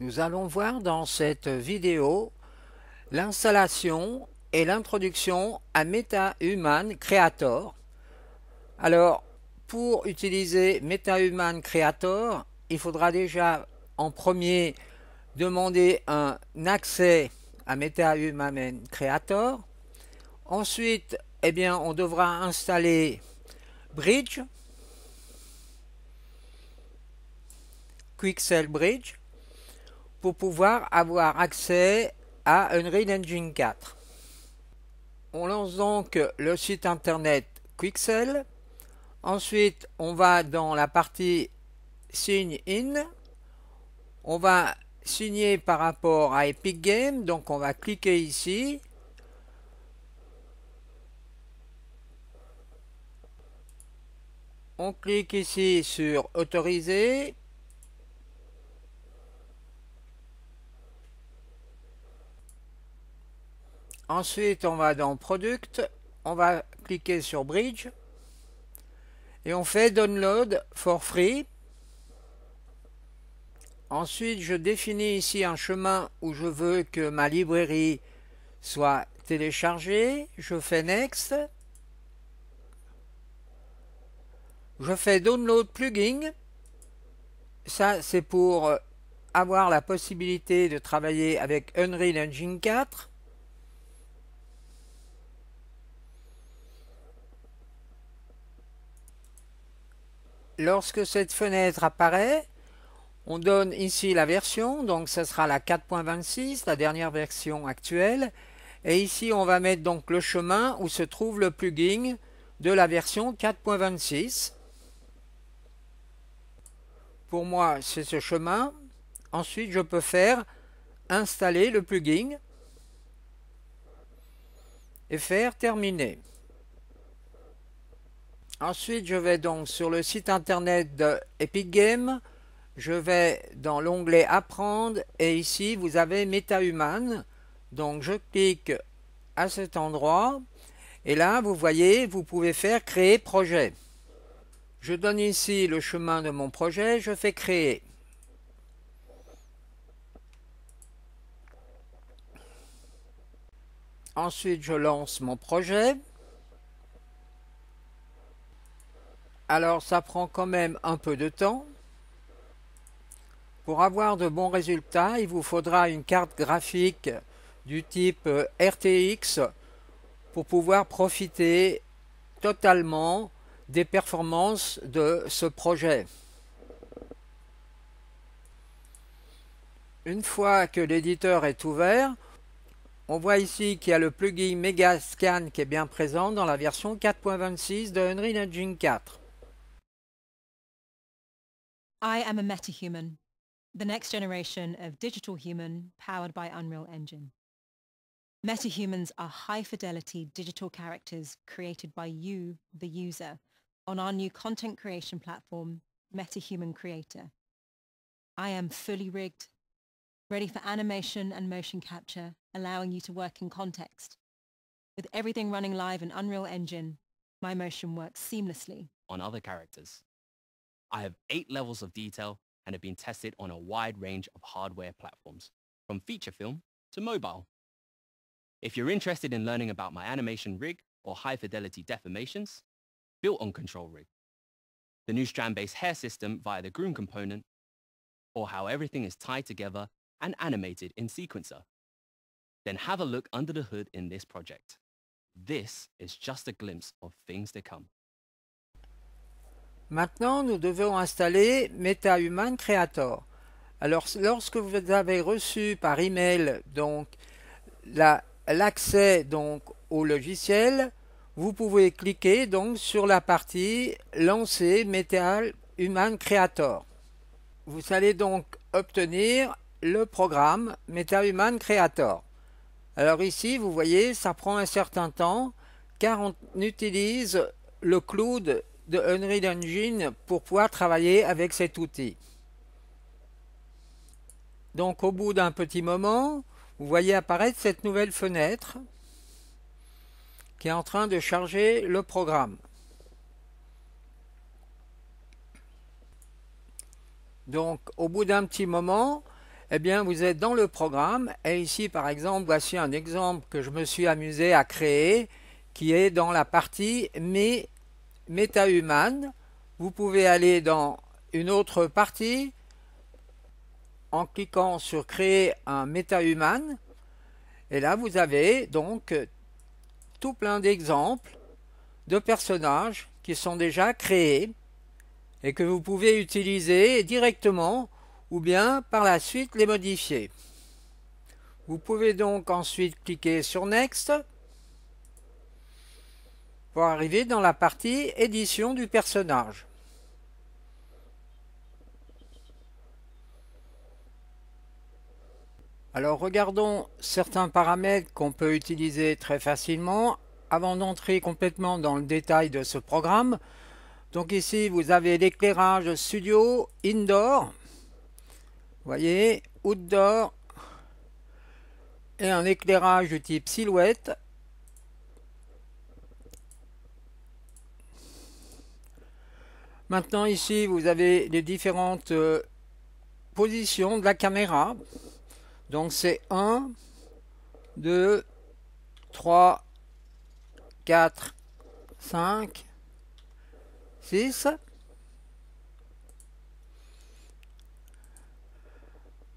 Nous allons voir dans cette vidéo l'installation et l'introduction à MetaHuman Creator. Alors, pour utiliser MetaHuman Creator, il faudra déjà en premier demander un accès à MetaHuman Creator. Ensuite, eh bien, on devra installer Bridge, QuickSell Bridge pour pouvoir avoir accès à Unreal Engine 4. On lance donc le site internet Quixel. Ensuite, on va dans la partie Sign In. On va signer par rapport à Epic Games. Donc, on va cliquer ici. On clique ici sur Autoriser. Ensuite, on va dans Product, on va cliquer sur Bridge et on fait Download for free. Ensuite, je définis ici un chemin où je veux que ma librairie soit téléchargée. Je fais Next. Je fais Download Plugin. Ça, c'est pour avoir la possibilité de travailler avec Unreal Engine 4. Lorsque cette fenêtre apparaît, on donne ici la version, donc ce sera la 4.26, la dernière version actuelle. Et ici, on va mettre donc le chemin où se trouve le plugin de la version 4.26. Pour moi, c'est ce chemin. Ensuite, je peux faire installer le plugin et faire terminer. Ensuite, je vais donc sur le site internet d'Epic Epic Games. Je vais dans l'onglet Apprendre et ici vous avez MetaHuman. Donc je clique à cet endroit et là vous voyez, vous pouvez faire Créer projet. Je donne ici le chemin de mon projet, je fais Créer. Ensuite, je lance mon projet. alors ça prend quand même un peu de temps. Pour avoir de bons résultats, il vous faudra une carte graphique du type euh, RTX pour pouvoir profiter totalement des performances de ce projet. Une fois que l'éditeur est ouvert, on voit ici qu'il y a le plugin Megascan qui est bien présent dans la version 4.26 de Unreal Engine 4. I am a metahuman, the next generation of digital human powered by Unreal Engine. Metahumans are high-fidelity digital characters created by you, the user, on our new content creation platform, MetaHuman Creator. I am fully rigged, ready for animation and motion capture, allowing you to work in context. With everything running live in Unreal Engine, my motion works seamlessly. On other characters, I have eight levels of detail and have been tested on a wide range of hardware platforms, from feature film to mobile. If you're interested in learning about my animation rig or high fidelity deformations, built on Control Rig, the new strand-based hair system via the groom component, or how everything is tied together and animated in Sequencer, then have a look under the hood in this project. This is just a glimpse of things to come. Maintenant, nous devons installer MetaHuman Creator. Alors, lorsque vous avez reçu par email donc l'accès donc au logiciel, vous pouvez cliquer donc sur la partie lancer MetaHuman Creator. Vous allez donc obtenir le programme MetaHuman Creator. Alors ici, vous voyez, ça prend un certain temps car on utilise le cloud de Unread Engine pour pouvoir travailler avec cet outil. Donc au bout d'un petit moment, vous voyez apparaître cette nouvelle fenêtre qui est en train de charger le programme. Donc au bout d'un petit moment, eh bien vous êtes dans le programme et ici par exemple, voici un exemple que je me suis amusé à créer qui est dans la partie mes MetaHuman. Vous pouvez aller dans une autre partie en cliquant sur créer un MetaHuman. Et là, vous avez donc tout plein d'exemples de personnages qui sont déjà créés et que vous pouvez utiliser directement ou bien par la suite les modifier. Vous pouvez donc ensuite cliquer sur Next pour arriver dans la partie édition du personnage. Alors regardons certains paramètres qu'on peut utiliser très facilement avant d'entrer complètement dans le détail de ce programme. Donc ici vous avez l'éclairage studio indoor, voyez, outdoor et un éclairage du type silhouette Maintenant ici, vous avez les différentes euh, positions de la caméra. Donc c'est 1, 2, 3, 4, 5, 6.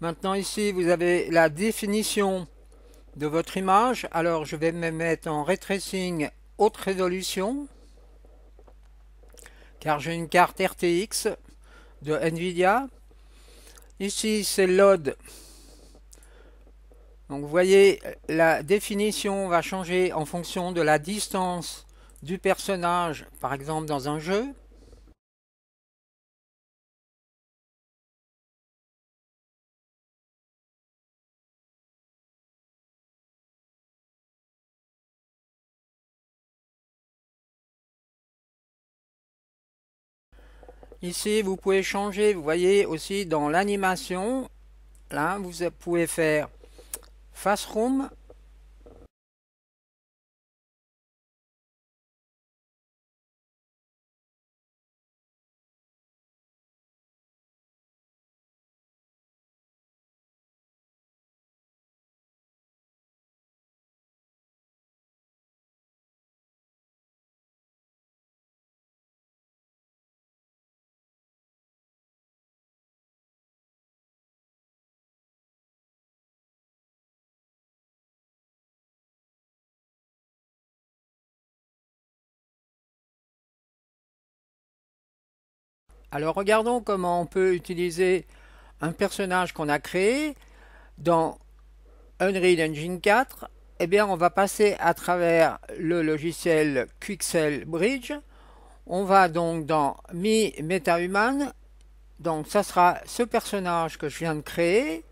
Maintenant ici, vous avez la définition de votre image. Alors je vais me mettre en retracing haute résolution car j'ai une carte RTX de Nvidia. Ici, c'est load. Donc vous voyez, la définition va changer en fonction de la distance du personnage, par exemple dans un jeu. Ici, vous pouvez changer, vous voyez aussi dans l'animation, là, vous pouvez faire Face Room, Alors regardons comment on peut utiliser un personnage qu'on a créé dans Unreal Engine 4. Eh bien, on va passer à travers le logiciel Quixel Bridge. On va donc dans Mi MetaHuman. Donc ça sera ce personnage que je viens de créer.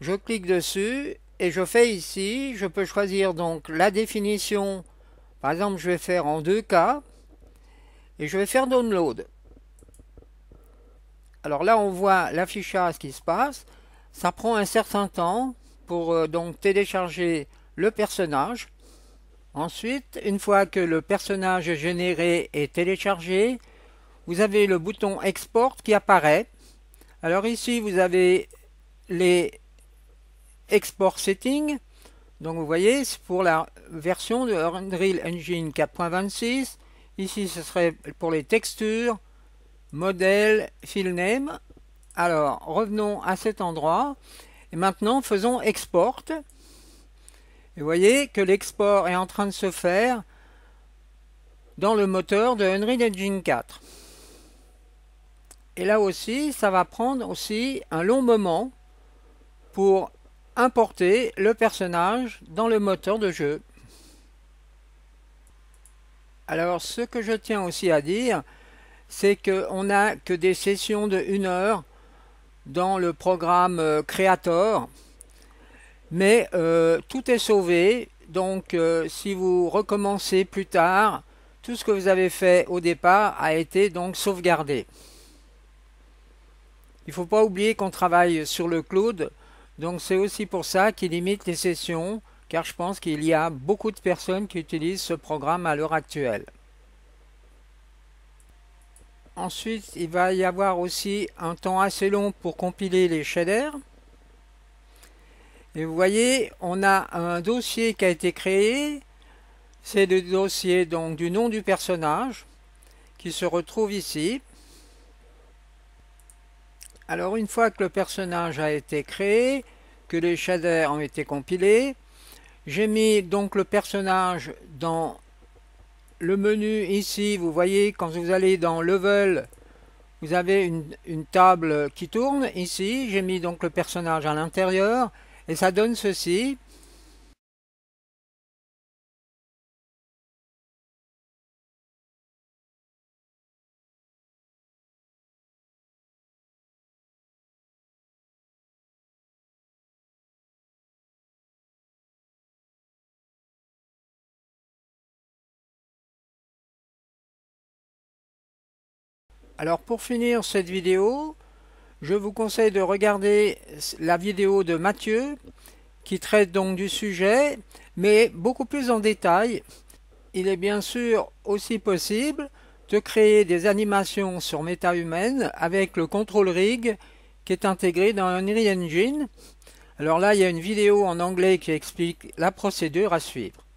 Je clique dessus et je fais ici, je peux choisir donc la définition. Par exemple, je vais faire en deux k et je vais faire download. Alors là, on voit l'affichage qui se passe. Ça prend un certain temps pour euh, donc télécharger le personnage. Ensuite, une fois que le personnage généré est téléchargé, vous avez le bouton export qui apparaît. Alors ici, vous avez les export settings. Donc vous voyez, c'est pour la version de Unreal Engine 4.26. Ici, ce serait pour les textures modèle Name. Alors, revenons à cet endroit. Et maintenant, faisons export. Et vous voyez que l'export est en train de se faire dans le moteur de Unreal Engine 4. Et là aussi, ça va prendre aussi un long moment pour importer le personnage dans le moteur de jeu. Alors, ce que je tiens aussi à dire, c'est qu'on n'a que des sessions de une heure dans le programme euh, Creator, mais euh, tout est sauvé, donc euh, si vous recommencez plus tard, tout ce que vous avez fait au départ a été donc sauvegardé. Il ne faut pas oublier qu'on travaille sur le cloud, donc c'est aussi pour ça qu'il limite les sessions, car je pense qu'il y a beaucoup de personnes qui utilisent ce programme à l'heure actuelle. Ensuite, il va y avoir aussi un temps assez long pour compiler les shaders. Et vous voyez, on a un dossier qui a été créé. C'est le dossier donc du nom du personnage qui se retrouve ici. Alors une fois que le personnage a été créé, que les shaders ont été compilés, j'ai mis donc le personnage dans le menu ici, vous voyez, quand vous allez dans Level, vous avez une, table qui tourne ici. J'ai mis donc le personnage à l'intérieur et ça donne ceci. Alors pour finir cette vidéo, je vous conseille de regarder la vidéo de Mathieu qui traite donc du sujet, mais beaucoup plus en détail. Il est bien sûr aussi possible de créer des animations sur MetaHuman avec le Control Rig qui est intégré dans Unreal Engine. Alors là, il y a une vidéo en anglais qui explique la procédure à suivre.